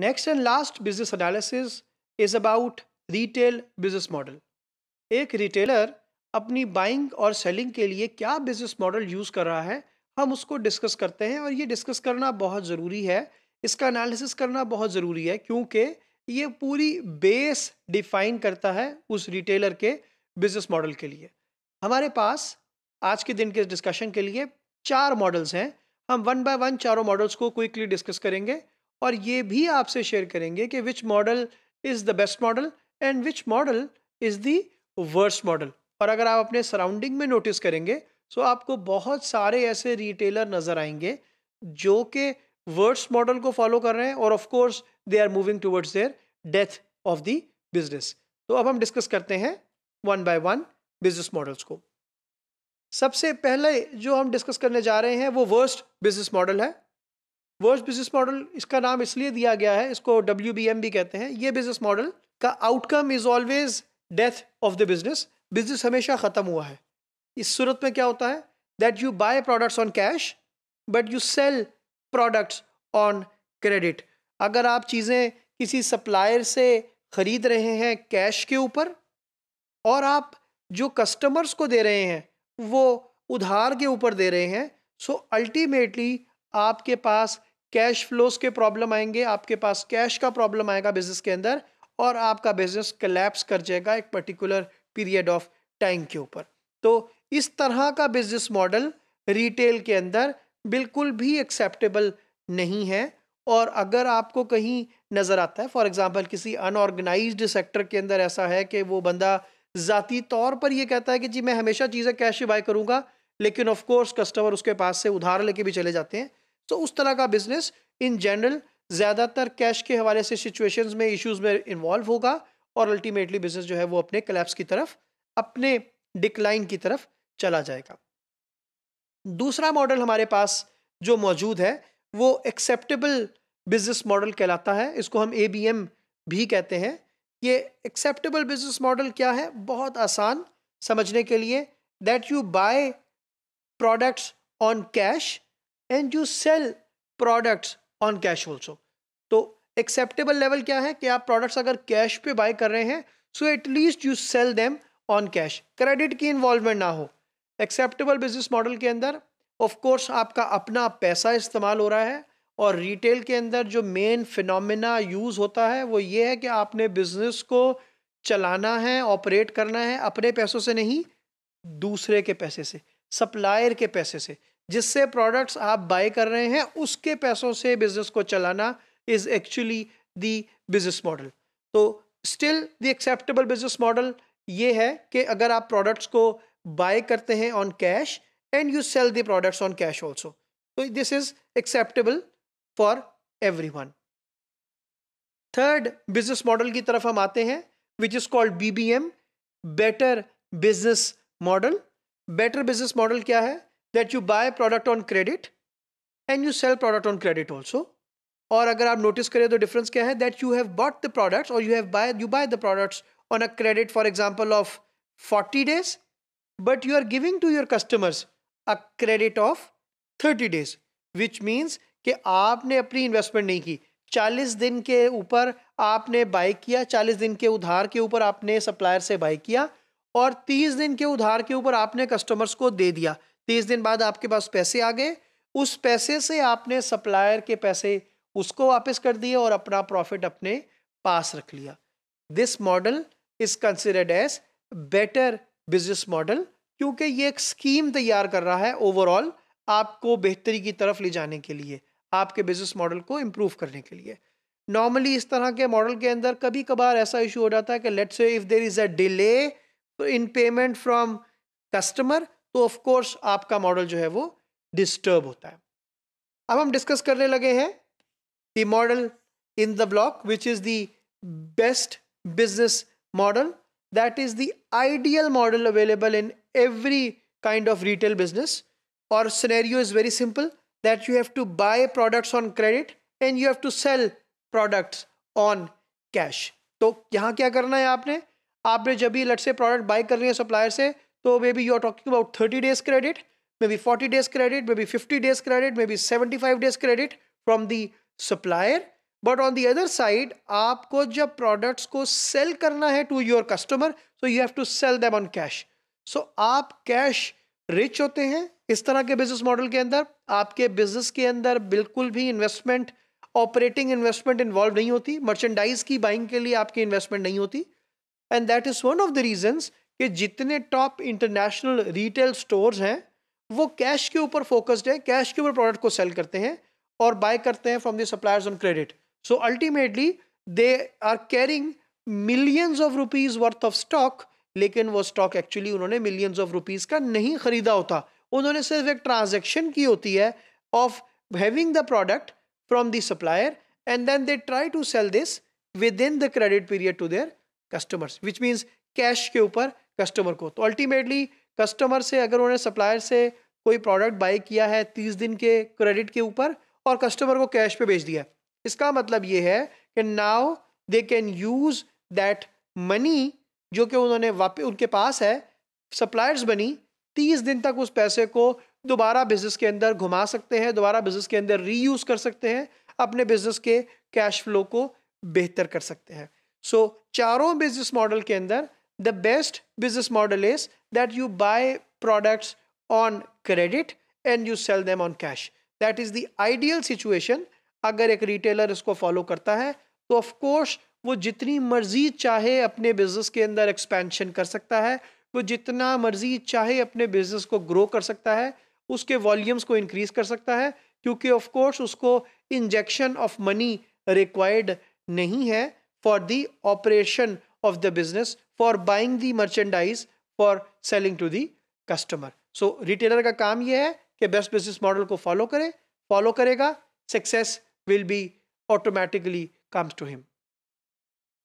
Next and last business analysis is about retail business model एक retailer अपनी buying और selling के लिए क्या बिजनेस मॉडल यूज़ कर रहा है हम उसको डिस्कस करते हैं और ये डिस्कस करना बहुत ज़रूरी है इसका एनालिसिस करना बहुत ज़रूरी है क्योंकि ये पूरी बेस डिफाइन करता है उस रिटेलर के बिजनेस मॉडल के लिए हमारे पास आज के दिन के डिस्कशन के लिए चार मॉडल्स हैं हम वन बाय वन चारों मॉडल्स को क्विकली डिस्कस करेंगे और ये भी आपसे शेयर करेंगे कि which model is the best model and which model is the worst model और अगर आप अपने सराउंडिंग में नोटिस करेंगे सो तो आपको बहुत सारे ऐसे रिटेलर नज़र आएंगे जो कि वर्स मॉडल को फॉलो कर रहे हैं और of course they are moving towards their death of the business तो अब हम डिस्कस करते हैं one by one business models को सबसे पहले जो हम डिस्कस करने जा रहे हैं वो वर्स्ट बिजनेस मॉडल है वर्स्ट बिजनेस मॉडल इसका नाम इसलिए दिया गया है इसको डब्ल्यू भी कहते हैं ये बिजनेस मॉडल का outcome is always death of the business business हमेशा ख़त्म हुआ है इस सूरत में क्या होता है that you buy products on cash but you sell products on credit अगर आप चीज़ें किसी सप्लायर से ख़रीद रहे हैं कैश के ऊपर और आप जो कस्टमर्स को दे रहे हैं वो उधार के ऊपर दे रहे हैं सो so अल्टीमेटली आपके पास कैश फ्लोज के प्रॉब्लम आएंगे आपके पास कैश का प्रॉब्लम आएगा बिजनेस के अंदर और आपका बिजनेस कलेप्स कर जाएगा एक पर्टिकुलर पीरियड ऑफ टाइम के ऊपर तो इस तरह का बिजनेस मॉडल रिटेल के अंदर बिल्कुल भी एक्सेप्टेबल नहीं है और अगर आपको कहीं नज़र आता है फॉर एग्जांपल किसी अनऑर्गेनाइज्ड सेक्टर के अंदर ऐसा है कि वो बंदा ज़ाती तौर पर ये कहता है कि जी मैं हमेशा चीज़ें कैश ही बाय करूँगा लेकिन ऑफ कोर्स कस्टमर उसके पास से उधार लेके भी चले जाते हैं तो उस तरह का बिजनेस इन जनरल ज़्यादातर कैश के हवाले से सिचुएशंस में इश्यूज में इन्वॉल्व होगा और अल्टीमेटली बिजनेस जो है वो अपने कलेप्स की तरफ अपने डिक्लाइन की तरफ चला जाएगा दूसरा मॉडल हमारे पास जो मौजूद है वो एक्सेप्टेबल बिजनेस मॉडल कहलाता है इसको हम ए भी कहते हैं ये एक्सेप्टेबल बिजनेस मॉडल क्या है बहुत आसान समझने के लिए that you buy products on cash and you sell products on cash also तो एक्सेप्टेबल लेवल क्या है कि आप प्रोडक्ट्स अगर कैश पे बाय कर रहे हैं so at least you sell them on cash credit की इन्वॉल्वमेंट ना हो एक्सेप्टेबल बिजनेस मॉडल के अंदर ऑफ कोर्स आपका अपना पैसा इस्तेमाल हो रहा है और रिटेल के अंदर जो मेन फिनोमेना यूज़ होता है वो ये है कि आपने बिजनेस को चलाना है ऑपरेट करना है अपने पैसों से नहीं दूसरे के पैसे से सप्लायर के पैसे से जिससे प्रोडक्ट्स आप बाय कर रहे हैं उसके पैसों से बिजनेस को चलाना is actually the business model तो still the acceptable business model ये है कि अगर आप प्रोडक्ट्स को बाय करते हैं on cash and you sell the products on cash also तो this is acceptable for every one third business model की तरफ हम आते हैं which is called B B M better business model better business model क्या है that you buy product on credit and you sell product on credit also और अगर आप नोटिस करें तो डिफरेंस क्या है that you have bought the products और you have buy you buy the products on a credit for example of forty days but you are giving to your customers a credit of thirty days which means कि आपने अपनी investment नहीं की चालीस दिन के ऊपर आपने बाय किया चालीस दिन के उधार के ऊपर आपने सप्लायर से बाय किया और तीस दिन के उधार के ऊपर आपने कस्टमर्स को दे दिया तीस दिन बाद आपके पास पैसे आ गए उस पैसे से आपने सप्लायर के पैसे उसको वापस कर दिए और अपना प्रॉफिट अपने पास रख लिया this model is considered as better business model क्योंकि ये एक स्कीम तैयार कर रहा है ओवरऑल आपको बेहतरी की तरफ ले जाने के लिए आपके बिजनेस मॉडल को इम्प्रूव करने के लिए नॉर्मली इस तरह के मॉडल के अंदर कभी कभार ऐसा इशू हो जाता है कि let's say if there is a delay in payment from customer तो ऑफ कोर्स आपका मॉडल जो है वो डिस्टर्ब होता है अब हम डिस्कस करने लगे हैं the model in the block which is the best business model that is the ideal model available in every kind of retail business और scenario is very simple that you have to buy products on credit and you have to sell products on cash तो यहाँ क्या करना है आपने आपने जब भी लट से प्रोडक्ट बाय कर रही है सप्लायर से तो maybe you are talking about thirty days credit maybe forty days credit maybe fifty days credit maybe seventy five days credit from the supplier but on the other side आपको जब products को sell करना है to your customer so you have to sell them on cash so आप cash rich होते हैं इस तरह के बिजनेस मॉडल के अंदर आपके बिजनेस के अंदर बिल्कुल भी इन्वेस्टमेंट ऑपरेटिंग इन्वेस्टमेंट इन्वॉल्व नहीं होती मर्चेंडाइज की बाइंग के लिए आपकी इन्वेस्टमेंट नहीं होती and that is one of the reasons कि जितने टॉप इंटरनेशनल रिटेल स्टोर्स हैं वो कैश के ऊपर फोकस्ड है कैश के ऊपर प्रोडक्ट को सेल करते हैं और बाय करते हैं from the suppliers on credit so ultimately they are carrying millions of rupees worth of stock लेकिन वो स्टॉक एक्चुअली उन्होंने मिलियंस ऑफ रुपीज का नहीं खरीदा होता उन्होंने सिर्फ एक ट्रांजेक्शन की होती है of having the product from the supplier and then they try to sell this within the credit period to their customers which means cash के ऊपर कस्टमर को तो अल्टीमेटली कस्टमर से अगर उन्होंने सप्लायर से कोई प्रोडक्ट बाई किया है तीस दिन के क्रेडिट के ऊपर और कस्टमर को कैश पे भेज दिया इसका मतलब ये है कि now they can use that money जो कि उन्होंने वापस उनके पास है सप्लायर्स बनी तीस दिन तक उस पैसे को दोबारा बिजनेस के अंदर घुमा सकते हैं दोबारा बिजनेस के अंदर रीयूज़ कर सकते हैं अपने बिजनेस के कैश फ्लो को बेहतर कर सकते हैं सो so, चारों बिजनेस मॉडल के अंदर the best business model is that you buy products on credit and you sell them on cash. That is the ideal situation. अगर एक रिटेलर isko फॉलो करता है तो of course वो जितनी मर्जी चाहे अपने बिजनेस के अंदर एक्सपेंशन कर सकता है वो जितना मर्जी चाहे अपने बिजनेस को ग्रो कर सकता है उसके वॉल्यूम्स को इंक्रीज कर सकता है क्योंकि ऑफ कोर्स उसको इंजेक्शन ऑफ मनी रिक्वायर्ड नहीं है for the operation of the business for buying the merchandise for selling to the customer. So retailer का काम ये है कि best business model को follow करे follow करेगा success will be automatically comes to him.